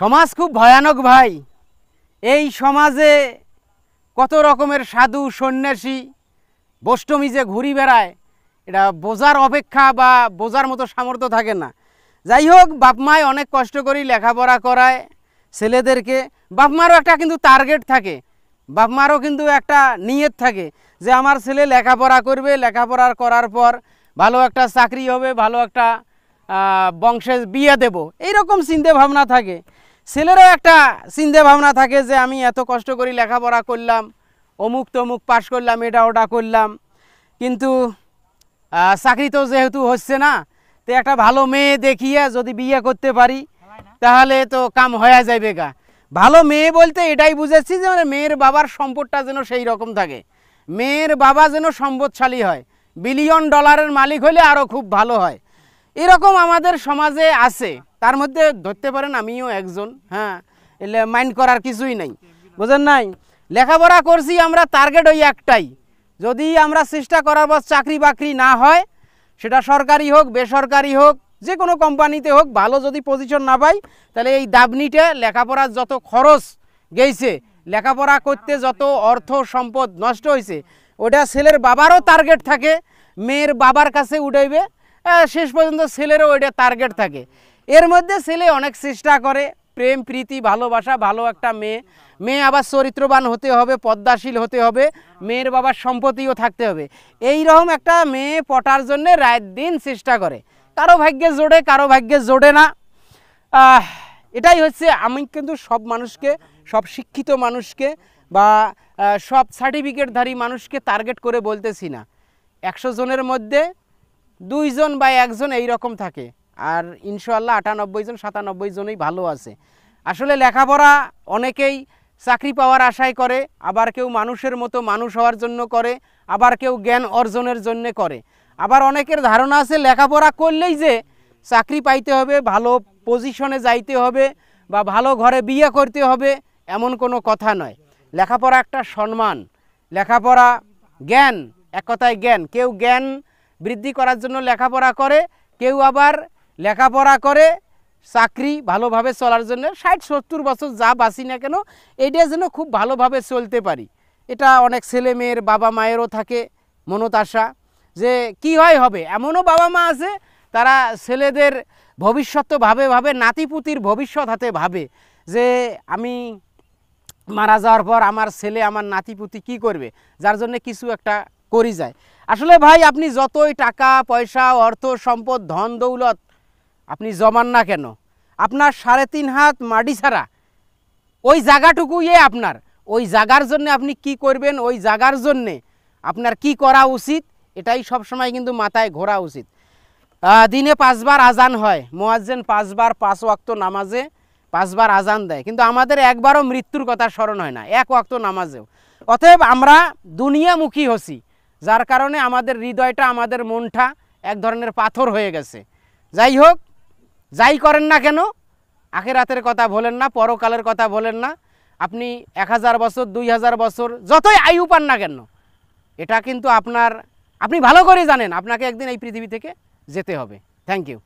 সমাজ খুব ভয়ানক ভাই এই সমাজে কত রকমের সাধু সন্ন্যাসী বষ্টমী যে ঘুরি বেড়ায় এটা বোঝার অপেক্ষা বা বোঝার মতো সামর্থ্য থাকে না যাই হোক বাপমায় অনেক কষ্ট করি লেখাপড়া করায় ছেলেদেরকে বাপমারও একটা কিন্তু টার্গেট থাকে বাপমারও কিন্তু একটা নিয়ত থাকে যে আমার ছেলে লেখাপড়া করবে লেখাপড়া করার পর ভালো একটা চাকরি হবে ভালো একটা বংশে বিয়ে দেব এইরকম চিন্তা ভাবনা থাকে ছেলেরও একটা চিন্তা ভাবনা থাকে যে আমি এত কষ্ট করি লেখাপড়া করলাম অমুক তমুক পাশ করলাম এটা ওটা করলাম কিন্তু চাকরি তো যেহেতু হচ্ছে না তো একটা ভালো মেয়ে দেখিয়ে যদি বিয়ে করতে পারি তাহলে তো কাম হয়ে যাইবে গা ভালো মেয়ে বলতে এটাই বুঝেছি যে মানে মেয়ের বাবার সম্পদটা যেন সেই রকম থাকে মেয়ের বাবা যেন সম্পদশালী হয় বিলিয়ন ডলারের মালিক হলে আরও খুব ভালো হয় এরকম আমাদের সমাজে আছে তার মধ্যে ধরতে পারেন আমিও একজন হ্যাঁ এলে মাইন্ড করার কিছুই নাই বোঝেন নাই লেখাপড়া করছি আমরা টার্গেট ওই একটাই যদি আমরা চেষ্টা করার পর চাকরি বাকরি না হয় সেটা সরকারি হোক বেসরকারি হোক যে কোনো কোম্পানিতে হোক ভালো যদি পজিশন না পাই তাহলে এই দাবনিটে লেখাপড়ার যত খরচ গেছে লেখাপড়া করতে যত অর্থ সম্পদ নষ্ট হয়েছে ওটা ছেলের বাবারও টার্গেট থাকে মেয়ের বাবার কাছে উঠাইবে হ্যাঁ, শেষ পর্যন্ত ছেলেরও ওইটা টার্গেট থাকে এর মধ্যে ছেলে অনেক চেষ্টা করে প্রেম প্রীতি ভালোবাসা ভালো একটা মেয়ে মেয়ে আবার চরিত্রবান হতে হবে পদ্মাশীল হতে হবে মেয়ের বাবার সম্পত্তিও থাকতে হবে এই রকম একটা মেয়ে পটার জন্যে রাত দিন চেষ্টা করে কারো ভাগ্যে জোড়ে কারো ভাগ্যে জোড়ে না এটাই হচ্ছে আমি কিন্তু সব মানুষকে সব শিক্ষিত মানুষকে বা সব সার্টিফিকেটধারী মানুষকে টার্গেট করে বলতেছি না একশো জনের মধ্যে দুইজন বা একজন এই রকম থাকে আর ইনশাল্লাহ আটানব্বই জন সাতানব্বই জনই ভালো আছে আসলে লেখাপড়া অনেকেই চাকরি পাওয়ার আশায় করে আবার কেউ মানুষের মতো মানুষ হওয়ার জন্য করে আবার কেউ জ্ঞান অর্জনের জন্য করে আবার অনেকের ধারণা আছে লেখাপড়া করলেই যে চাকরি পাইতে হবে ভালো পজিশনে যাইতে হবে বা ভালো ঘরে বিয়ে করতে হবে এমন কোনো কথা নয় লেখাপড়া একটা সম্মান লেখাপড়া জ্ঞান এক কথায় জ্ঞান কেউ জ্ঞান বৃদ্ধি করার জন্য লেখাপড়া করে কেউ আবার লেখাপড়া করে চাকরি ভালোভাবে চলার জন্য ষাট সত্তর বছর যা বাসি না কেন এটা যেন খুব ভালোভাবে চলতে পারি এটা অনেক ছেলে মেয়ের বাবা মায়েরও থাকে মনতাশা যে কি হয় হবে এমনও বাবা মা আছে তারা ছেলেদের ভবিষ্যৎ তো ভাবে ভাবে নাতিপুতির ভবিষ্যৎ হাতে ভাবে যে আমি মারা যাওয়ার পর আমার ছেলে আমার নাতিপুতি কি করবে যার জন্য কিছু একটা করি যায় আসলে ভাই আপনি যতই টাকা পয়সা অর্থ সম্পদ ধন দৌলত আপনি জমান না কেন আপনার সাড়ে তিন হাত মাটি ছাড়া ওই জায়গাটুকুই আপনার ওই জায়গার জন্য আপনি কি করবেন ওই জায়গার জন্যে আপনার কি করা উচিত এটাই সবসময় কিন্তু মাথায় ঘোরা উচিত দিনে পাঁচবার আজান হয় মোয়াজ্জেন পাঁচবার পাঁচ অক্ত নামাজে পাঁচবার আজান দেয় কিন্তু আমাদের একবারও মৃত্যুর কথা স্মরণ হয় না এক অক্ত নামাজেও অতএব আমরা দুনিয়ামুখী হসি যার কারণে আমাদের হৃদয়টা আমাদের মনটা এক ধরনের পাথর হয়ে গেছে যাই হোক যাই করেন না কেন আখেরাতের কথা বলেন না পরকালের কথা বলেন না আপনি এক হাজার বছর দুই হাজার বছর যতই আয়ু পান না কেন এটা কিন্তু আপনার আপনি ভালো করে জানেন আপনাকে একদিন এই পৃথিবী থেকে যেতে হবে থ্যাংক ইউ